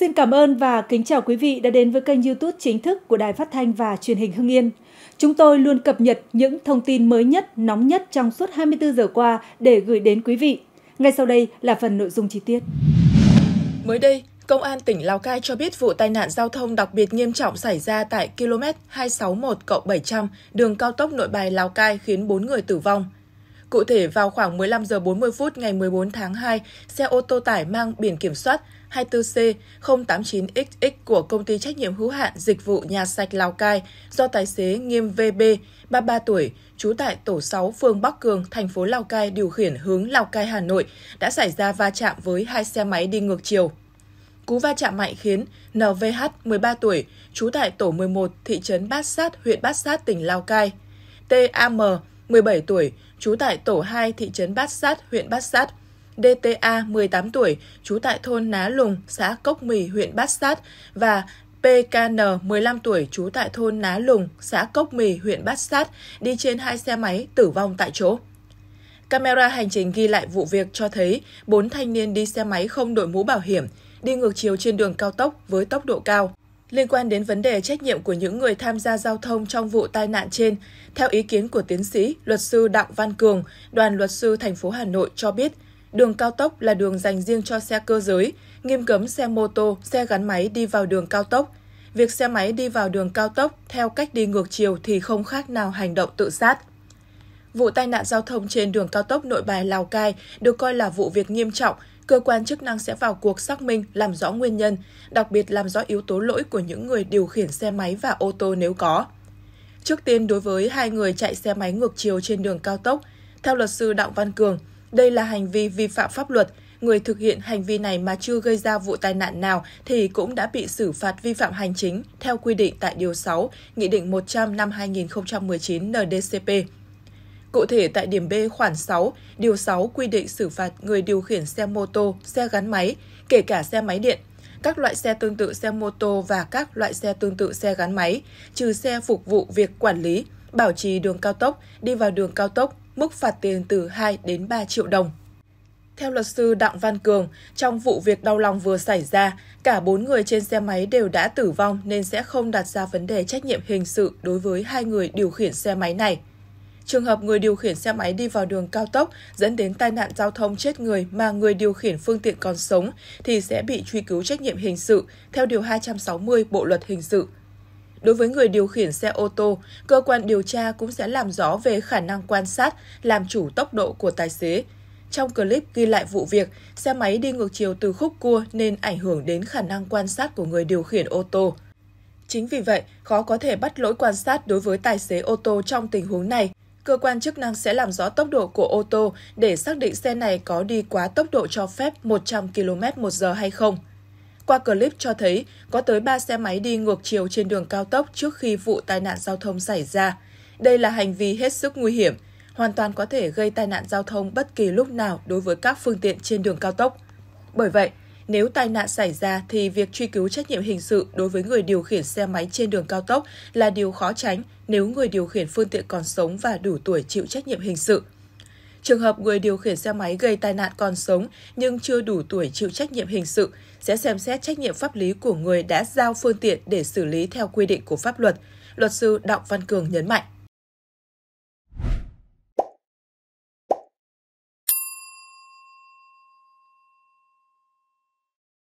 Xin cảm ơn và kính chào quý vị đã đến với kênh YouTube chính thức của Đài Phát thanh và Truyền hình Hưng Yên. Chúng tôi luôn cập nhật những thông tin mới nhất, nóng nhất trong suốt 24 giờ qua để gửi đến quý vị. Ngay sau đây là phần nội dung chi tiết. Mới đây, Công an tỉnh Lào Cai cho biết vụ tai nạn giao thông đặc biệt nghiêm trọng xảy ra tại km 261 700 đường cao tốc nội bài Lào Cai khiến 4 người tử vong. Cụ thể, vào khoảng 15 giờ 40 phút ngày 14 tháng 2, xe ô tô tải mang biển kiểm soát 24C089XX của công ty trách nhiệm hữu hạn dịch vụ nhà sạch Lào Cai do tài xế Nghiêm VB, 33 tuổi, trú tại tổ 6 phường Bắc Cường, thành phố Lào Cai điều khiển hướng Lào Cai Hà Nội đã xảy ra va chạm với hai xe máy đi ngược chiều. Cú va chạm mạnh khiến NVH 13 tuổi, trú tại tổ 11 thị trấn Bát Sát, huyện Bát Sát, tỉnh Lào Cai, TAM 17 tuổi, trú tại tổ 2 thị trấn Bát Sát, huyện Bát Sát, DTA 18 tuổi, trú tại thôn Ná Lùng, xã Cốc Mì, huyện Bát Sát và PKN 15 tuổi trú tại thôn Ná Lùng, xã Cốc Mì, huyện Bát Sát, đi trên hai xe máy tử vong tại chỗ. Camera hành trình ghi lại vụ việc cho thấy bốn thanh niên đi xe máy không đội mũ bảo hiểm, đi ngược chiều trên đường cao tốc với tốc độ cao. Liên quan đến vấn đề trách nhiệm của những người tham gia giao thông trong vụ tai nạn trên, theo ý kiến của tiến sĩ, luật sư Đặng Văn Cường, đoàn luật sư thành phố Hà Nội cho biết, đường cao tốc là đường dành riêng cho xe cơ giới, nghiêm cấm xe mô tô, xe gắn máy đi vào đường cao tốc. Việc xe máy đi vào đường cao tốc theo cách đi ngược chiều thì không khác nào hành động tự sát. Vụ tai nạn giao thông trên đường cao tốc Nội Bài Lào Cai được coi là vụ việc nghiêm trọng cơ quan chức năng sẽ vào cuộc xác minh, làm rõ nguyên nhân, đặc biệt làm rõ yếu tố lỗi của những người điều khiển xe máy và ô tô nếu có. Trước tiên đối với hai người chạy xe máy ngược chiều trên đường cao tốc, theo luật sư Đặng Văn Cường, đây là hành vi vi phạm pháp luật, người thực hiện hành vi này mà chưa gây ra vụ tai nạn nào thì cũng đã bị xử phạt vi phạm hành chính theo quy định tại Điều 6, Nghị định 100 năm 2019 NDCP. Cụ thể tại điểm B khoản 6, điều 6 quy định xử phạt người điều khiển xe mô tô, xe gắn máy, kể cả xe máy điện, các loại xe tương tự xe mô tô và các loại xe tương tự xe gắn máy, trừ xe phục vụ việc quản lý, bảo trì đường cao tốc, đi vào đường cao tốc, mức phạt tiền từ 2 đến 3 triệu đồng. Theo luật sư Đặng Văn Cường, trong vụ việc đau lòng vừa xảy ra, cả bốn người trên xe máy đều đã tử vong nên sẽ không đặt ra vấn đề trách nhiệm hình sự đối với hai người điều khiển xe máy này. Trường hợp người điều khiển xe máy đi vào đường cao tốc dẫn đến tai nạn giao thông chết người mà người điều khiển phương tiện còn sống thì sẽ bị truy cứu trách nhiệm hình sự theo Điều 260 Bộ Luật Hình sự. Đối với người điều khiển xe ô tô, cơ quan điều tra cũng sẽ làm rõ về khả năng quan sát, làm chủ tốc độ của tài xế. Trong clip ghi lại vụ việc, xe máy đi ngược chiều từ khúc cua nên ảnh hưởng đến khả năng quan sát của người điều khiển ô tô. Chính vì vậy, khó có thể bắt lỗi quan sát đối với tài xế ô tô trong tình huống này cơ quan chức năng sẽ làm rõ tốc độ của ô tô để xác định xe này có đi quá tốc độ cho phép 100 km một giờ hay không. Qua clip cho thấy, có tới 3 xe máy đi ngược chiều trên đường cao tốc trước khi vụ tai nạn giao thông xảy ra. Đây là hành vi hết sức nguy hiểm, hoàn toàn có thể gây tai nạn giao thông bất kỳ lúc nào đối với các phương tiện trên đường cao tốc. Bởi vậy, nếu tai nạn xảy ra thì việc truy cứu trách nhiệm hình sự đối với người điều khiển xe máy trên đường cao tốc là điều khó tránh nếu người điều khiển phương tiện còn sống và đủ tuổi chịu trách nhiệm hình sự. Trường hợp người điều khiển xe máy gây tai nạn còn sống nhưng chưa đủ tuổi chịu trách nhiệm hình sự sẽ xem xét trách nhiệm pháp lý của người đã giao phương tiện để xử lý theo quy định của pháp luật, luật sư Đặng Văn Cường nhấn mạnh.